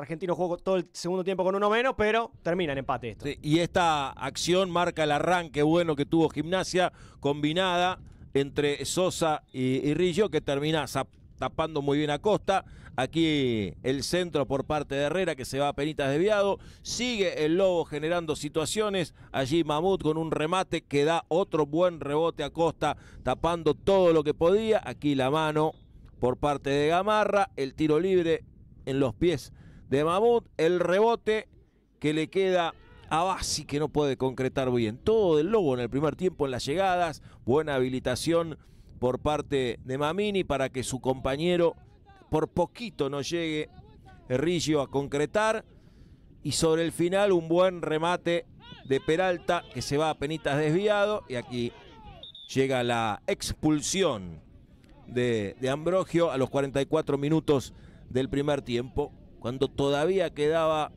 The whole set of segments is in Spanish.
Argentino jugó todo el segundo tiempo con uno menos, pero termina en empate esto. y esta acción marca el arranque bueno que tuvo Gimnasia, combinada entre Sosa y, y Rillo, que termina tapando muy bien a Costa. Aquí el centro por parte de Herrera que se va a penitas desviado. Sigue el Lobo generando situaciones. Allí Mamut con un remate que da otro buen rebote a Costa tapando todo lo que podía. Aquí la mano por parte de Gamarra. El tiro libre en los pies de Mamut, el rebote que le queda a Bassi que no puede concretar bien. Todo del Lobo en el primer tiempo en las llegadas, buena habilitación por parte de Mamini para que su compañero por poquito no llegue a concretar. Y sobre el final un buen remate de Peralta que se va a penitas desviado y aquí llega la expulsión de, de Ambrogio a los 44 minutos del primer tiempo cuando todavía quedaba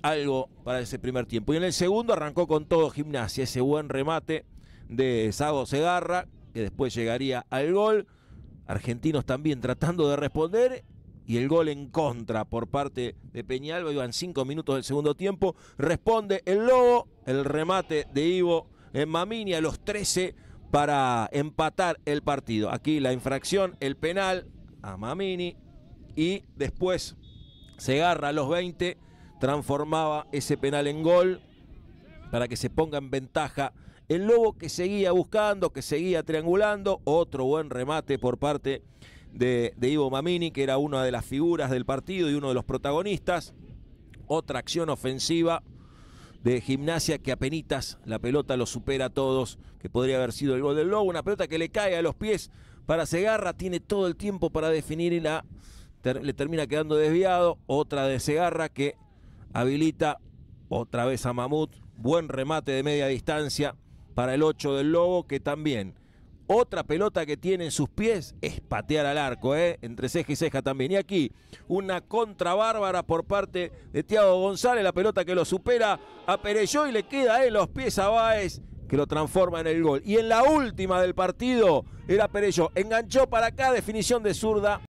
algo para ese primer tiempo. Y en el segundo arrancó con todo gimnasia, ese buen remate de Sago Segarra, que después llegaría al gol. Argentinos también tratando de responder. Y el gol en contra por parte de Peñalba. Iban cinco minutos del segundo tiempo. Responde el Lobo. El remate de Ivo en Mamini a los 13 para empatar el partido. Aquí la infracción, el penal a Mamini. Y después Segarra a los 20 transformaba ese penal en gol para que se ponga en ventaja el Lobo que seguía buscando, que seguía triangulando. Otro buen remate por parte de, de, Ivo Mamini, que era una de las figuras del partido y uno de los protagonistas. Otra acción ofensiva de gimnasia que penitas la pelota lo supera a todos, que podría haber sido el gol del Lobo. Una pelota que le cae a los pies para Segarra, tiene todo el tiempo para definir y la le termina quedando desviado. Otra de Segarra que habilita otra vez a Mamut. Buen remate de media distancia para el 8 del Lobo que también. Otra pelota que tiene en sus pies es patear al arco, ¿eh? entre ceja y ceja también. Y aquí una contra bárbara por parte de Tiago González, la pelota que lo supera a Perelló y le queda en los pies a Báez, que lo transforma en el gol. Y en la última del partido era Perelló, enganchó para acá, definición de zurda.